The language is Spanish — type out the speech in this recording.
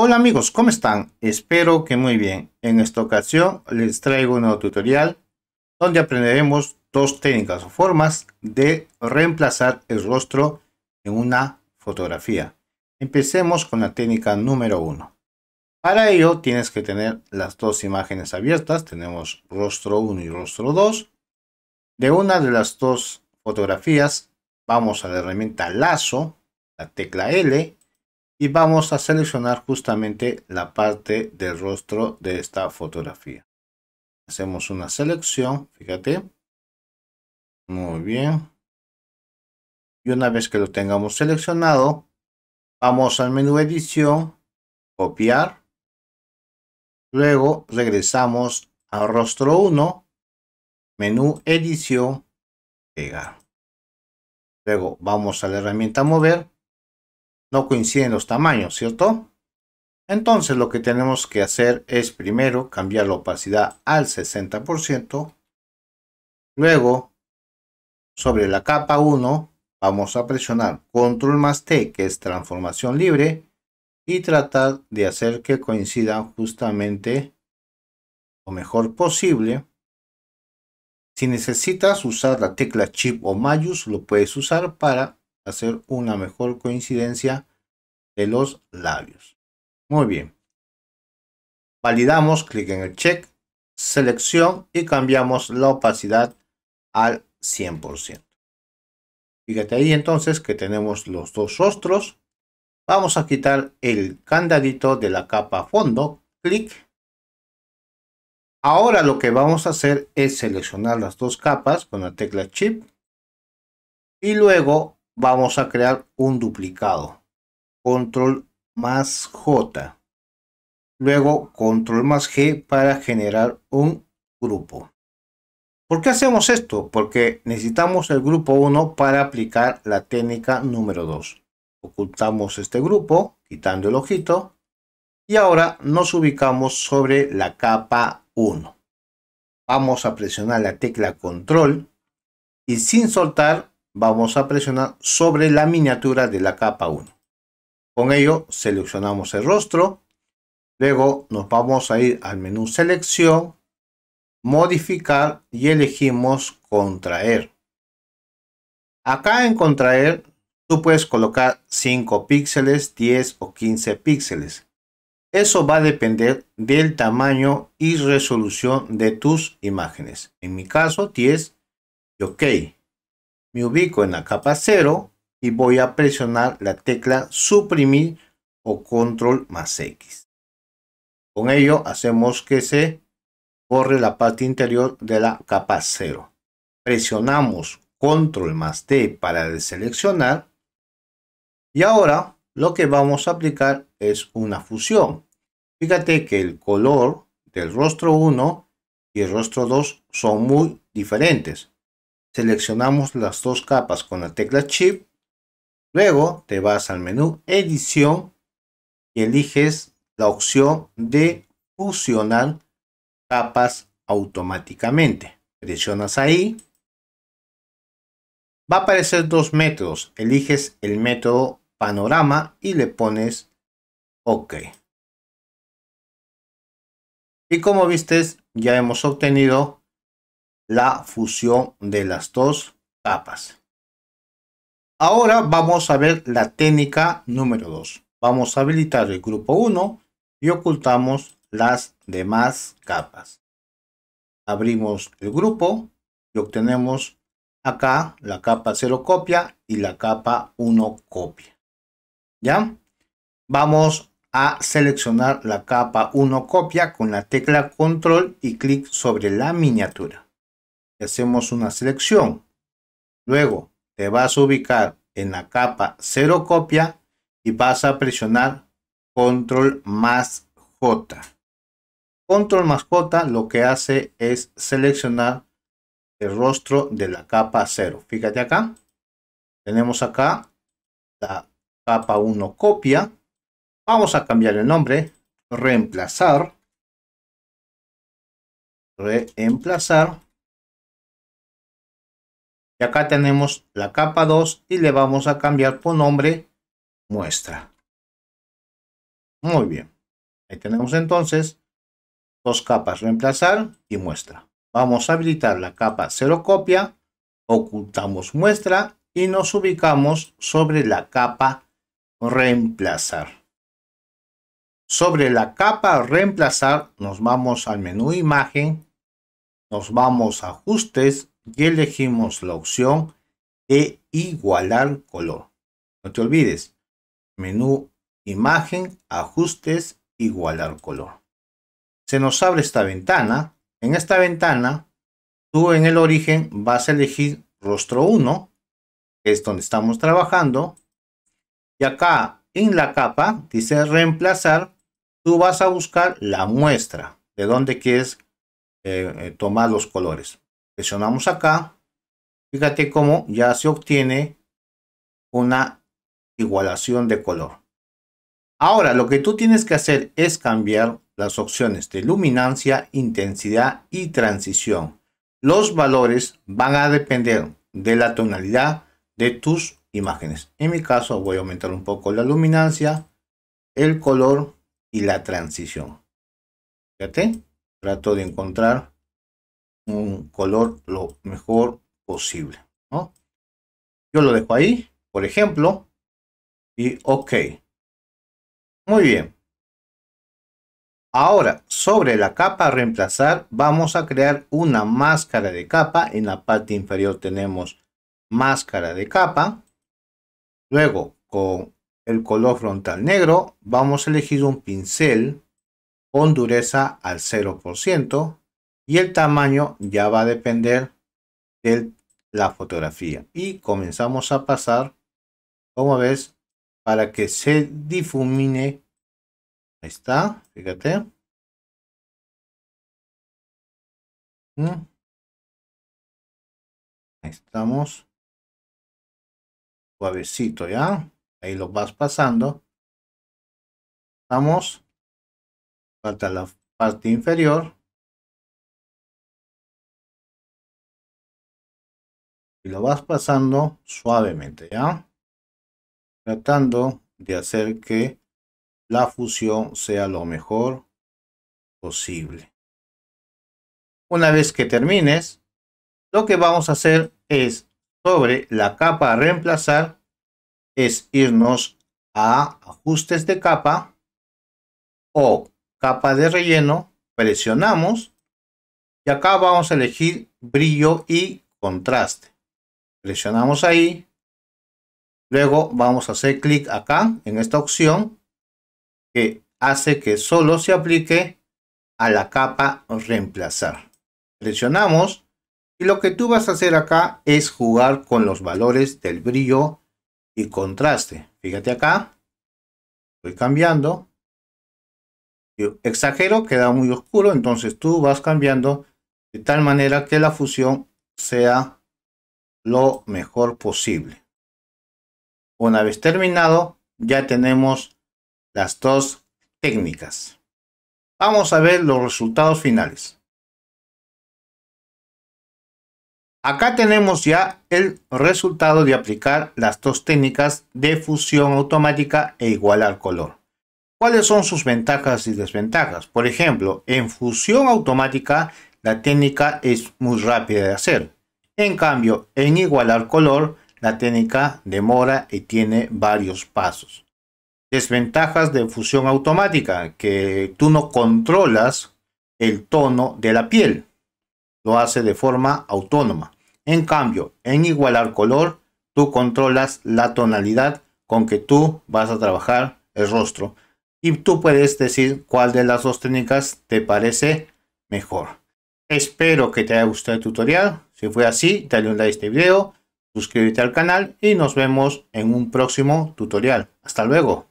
Hola amigos, ¿cómo están? Espero que muy bien. En esta ocasión les traigo un nuevo tutorial donde aprenderemos dos técnicas o formas de reemplazar el rostro en una fotografía. Empecemos con la técnica número 1. Para ello tienes que tener las dos imágenes abiertas. Tenemos rostro 1 y rostro 2. De una de las dos fotografías vamos a la herramienta lazo, la tecla L y vamos a seleccionar justamente la parte del rostro de esta fotografía. Hacemos una selección, fíjate. Muy bien. Y una vez que lo tengamos seleccionado, vamos al menú edición, copiar. Luego regresamos al rostro 1, menú edición, pegar. Luego vamos a la herramienta mover no coinciden los tamaños, ¿cierto? Entonces lo que tenemos que hacer es primero cambiar la opacidad al 60%. Luego, sobre la capa 1, vamos a presionar control más T, que es transformación libre, y tratar de hacer que coincida justamente lo mejor posible. Si necesitas usar la tecla Chip o MAYUS, lo puedes usar para hacer una mejor coincidencia de los labios. Muy bien. Validamos, clic en el check, selección y cambiamos la opacidad al 100%. Fíjate ahí entonces que tenemos los dos rostros. Vamos a quitar el candadito de la capa fondo. Clic. Ahora lo que vamos a hacer es seleccionar las dos capas con la tecla Chip y luego vamos a crear un duplicado. Control más J. Luego control más G para generar un grupo. ¿Por qué hacemos esto? Porque necesitamos el grupo 1 para aplicar la técnica número 2. Ocultamos este grupo, quitando el ojito. Y ahora nos ubicamos sobre la capa 1. Vamos a presionar la tecla control y sin soltar vamos a presionar sobre la miniatura de la capa 1. Con ello seleccionamos el rostro, luego nos vamos a ir al menú selección, modificar y elegimos contraer. Acá en contraer tú puedes colocar 5 píxeles, 10 o 15 píxeles. Eso va a depender del tamaño y resolución de tus imágenes. En mi caso 10 y OK me ubico en la capa 0 y voy a presionar la tecla suprimir o control más X. Con ello hacemos que se corre la parte interior de la capa 0. Presionamos control más T para deseleccionar y ahora lo que vamos a aplicar es una fusión. Fíjate que el color del rostro 1 y el rostro 2 son muy diferentes seleccionamos las dos capas con la tecla Shift, luego te vas al menú Edición y eliges la opción de fusionar capas automáticamente. Presionas ahí. Va a aparecer dos métodos. Eliges el método panorama y le pones OK. Y como viste, ya hemos obtenido la fusión de las dos capas. Ahora vamos a ver la técnica número 2. Vamos a habilitar el grupo 1 y ocultamos las demás capas. Abrimos el grupo y obtenemos acá la capa 0 copia y la capa 1 copia. ¿Ya? Vamos a seleccionar la capa 1 copia con la tecla control y clic sobre la miniatura hacemos una selección. Luego te vas a ubicar en la capa 0 copia y vas a presionar control más J. Control más J lo que hace es seleccionar el rostro de la capa 0. Fíjate acá. Tenemos acá la capa 1 copia. Vamos a cambiar el nombre. Reemplazar. Reemplazar. Y acá tenemos la capa 2 y le vamos a cambiar por nombre muestra. Muy bien. Ahí tenemos entonces dos capas reemplazar y muestra. Vamos a habilitar la capa cero copia, ocultamos muestra y nos ubicamos sobre la capa reemplazar. Sobre la capa reemplazar nos vamos al menú imagen, nos vamos a ajustes y elegimos la opción de igualar color. No te olvides, menú imagen, ajustes, igualar color. Se nos abre esta ventana. En esta ventana, tú en el origen vas a elegir rostro 1, es donde estamos trabajando. Y acá en la capa dice reemplazar, tú vas a buscar la muestra de donde quieres eh, eh, tomar los colores. Presionamos acá. Fíjate cómo ya se obtiene una igualación de color. Ahora, lo que tú tienes que hacer es cambiar las opciones de luminancia, intensidad y transición. Los valores van a depender de la tonalidad de tus imágenes. En mi caso voy a aumentar un poco la luminancia, el color y la transición. Fíjate, trato de encontrar un color lo mejor posible. Yo lo dejo ahí, por ejemplo, y OK. Muy bien. Ahora, sobre la capa a reemplazar, vamos a crear una máscara de capa. En la parte inferior tenemos máscara de capa. Luego, con el color frontal negro, vamos a elegir un pincel con dureza al 0% y el tamaño ya va a depender de la fotografía y comenzamos a pasar como ves para que se difumine ahí está fíjate mm. ahí estamos suavecito ya ahí lo vas pasando vamos falta la parte inferior lo vas pasando suavemente, ¿ya? Tratando de hacer que la fusión sea lo mejor posible. Una vez que termines, lo que vamos a hacer es sobre la capa a reemplazar, es irnos a ajustes de capa o capa de relleno, presionamos y acá vamos a elegir brillo y contraste. Presionamos ahí. Luego vamos a hacer clic acá en esta opción que hace que solo se aplique a la capa reemplazar. Presionamos y lo que tú vas a hacer acá es jugar con los valores del brillo y contraste. Fíjate acá, voy cambiando. Yo exagero, queda muy oscuro, entonces tú vas cambiando de tal manera que la fusión sea lo mejor posible. Una vez terminado, ya tenemos las dos técnicas. Vamos a ver los resultados finales. Acá tenemos ya el resultado de aplicar las dos técnicas de fusión automática e igualar color. ¿Cuáles son sus ventajas y desventajas? Por ejemplo, en fusión automática la técnica es muy rápida de hacer. En cambio, en igualar color, la técnica demora y tiene varios pasos. Desventajas de fusión automática, que tú no controlas el tono de la piel. Lo hace de forma autónoma. En cambio, en igualar color, tú controlas la tonalidad con que tú vas a trabajar el rostro. Y tú puedes decir cuál de las dos técnicas te parece mejor. Espero que te haya gustado el tutorial. Si fue así, dale un like a este video, suscríbete al canal y nos vemos en un próximo tutorial. Hasta luego.